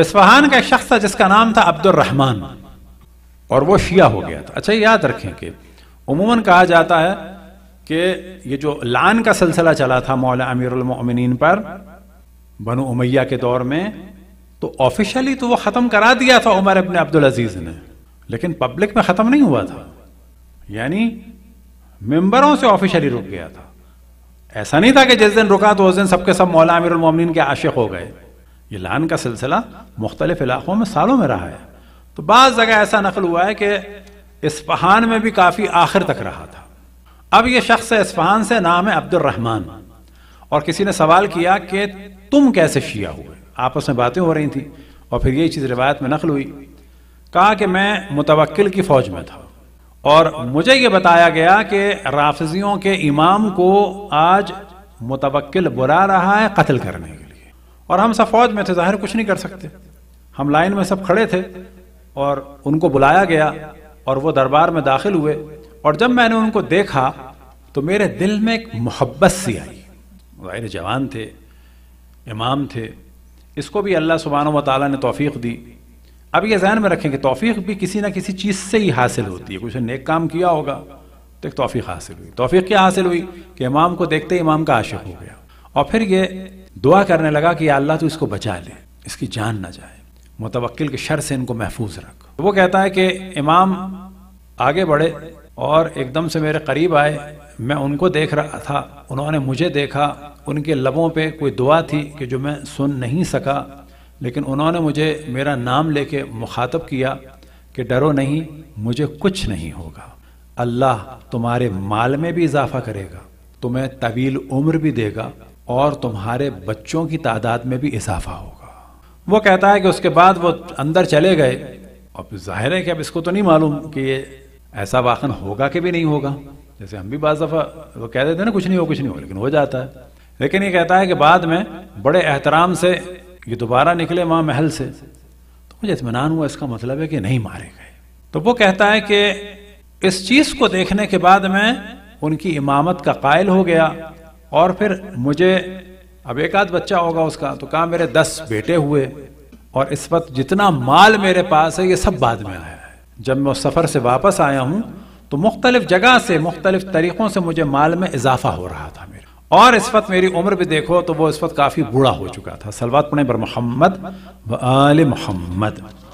Isfahan का एक शख्स था जिसका नाम था अब्दुलरहमान और वो शिया हो गया था अच्छा याद रखें कि उमूमन कहा जाता है कि ये जो लान का सिलसिला चला था मौला अमीरमिन पर बनु उमैया के दौर में तो ऑफिशियली तो वो ख़त्म करा दिया था उमर अपने अब्दुल अजीज़ ने लेकिन पब्लिक में ख़त्म नहीं हुआ था यानी मेंबरों से ऑफिशियली रुक गया था ऐसा नहीं था कि जिस दिन रुका तो उस दिन सबके सब मौला अमीरमिन के आशिक हो गए ये लान का सिलसिला मुख्तलिफ इलाकों में सालों में रहा है तो बाद जगह ऐसा नकल हुआ है कि इस्फहान में भी काफ़ी आखिर तक रहा था अब ये शख्स है इस्फहान से नाम है अब्दुलरहमान और किसी ने सवाल किया कि तुम कैसे शिया हुए आपस में बातें हो रही थी और फिर यही चीज़ रिवायत में नकल हुई कहा कि मैं मुतवक्ल की फ़ौज में था और मुझे ये बताया गया कि राफजियों के इमाम को आज मुतवक्ल बुला रहा है कत्ल करने के और हम सब फौज में थे जाहिर कुछ नहीं कर सकते हम लाइन में सब खड़े थे और उनको बुलाया गया और वो दरबार में दाखिल हुए और जब मैंने उनको देखा तो मेरे दिल में एक मोहब्बत सी आई जाहिर जवान थे इमाम थे इसको भी अल्लाह सुबहान व ने तोफ़ी दी अब ये जहन में रखें कि तोफ़ी भी किसी ना किसी चीज़ से ही हासिल होती है कुछ नेक काम किया होगा तो एक तोफ़ी हासिल हुई तोफ़ी क्या हासिल हुई कि इमाम को देखते ही इमाम का आशिक हो गया और फिर ये दुआ करने लगा कि अल्लाह तो इसको बचा ले इसकी जान ना जाए मुतवक्ल के शर से इनको महफूज रख वो कहता है कि इमाम आगे बढ़े और एकदम से मेरे करीब आए मैं उनको देख रहा था उन्होंने मुझे देखा उनके लबों पे कोई दुआ थी कि जो मैं सुन नहीं सका लेकिन उन्होंने मुझे मेरा नाम लेके मुखातब किया कि डरो नहीं मुझे कुछ नहीं होगा अल्लाह तुम्हारे माल में भी इजाफा करेगा तुम्हें तवील उम्र भी देगा और तुम्हारे बच्चों की तादाद में भी इजाफा होगा वो कहता है कि उसके बाद वो अंदर चले गए अब जाहिर है कि अब इसको तो नहीं मालूम कि ये ऐसा वाकन होगा कि भी नहीं होगा जैसे हम भी बाज दफ़ा वो कह देते ना कुछ नहीं हो कुछ नहीं हो लेकिन हो जाता है लेकिन ये कहता है कि बाद में बड़े एहतराम से ये दोबारा निकले वहाँ महल से तो मुझे इतमान हुआ इसका मतलब है कि नहीं मारे गए तो वो कहता है कि इस चीज़ को देखने के बाद में उनकी इमामत का कायल हो गया और फिर मुझे अब एक आध बच्चा होगा उसका तो कहा मेरे दस बेटे हुए और इस वक्त जितना माल मेरे पास है ये सब बाद में आया है जब मैं उस सफ़र से वापस आया हूँ तो मुख्तलिफ जगह से मुख्तलिफ तरीक़ों से मुझे माल में इजाफा हो रहा था मेरा और इस वक्त मेरी उम्र भी देखो तो वो इस वक्त काफ़ी बूढ़ा हो चुका था सलवात पुणे बर मोहम्मद मोहम्मद